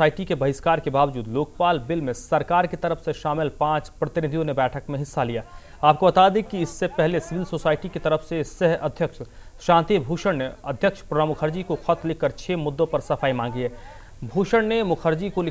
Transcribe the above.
society के बहिष्कार के बावजूद लोकपाल बिल में सरकार की तरफ से शामिल पांच प्रतिनिधियों ने बैठक में हिस्सा लिया आपको बता दें कि इससे पहले सिविल सोसाइटी की तरफ से सह अध्यक्ष शांति भूषण ने अध्यक्ष प्रणब मुखर्जी को खत लिखकर छह मुद्दों पर सफाई मांगी है भूषण ने मुखर्जी को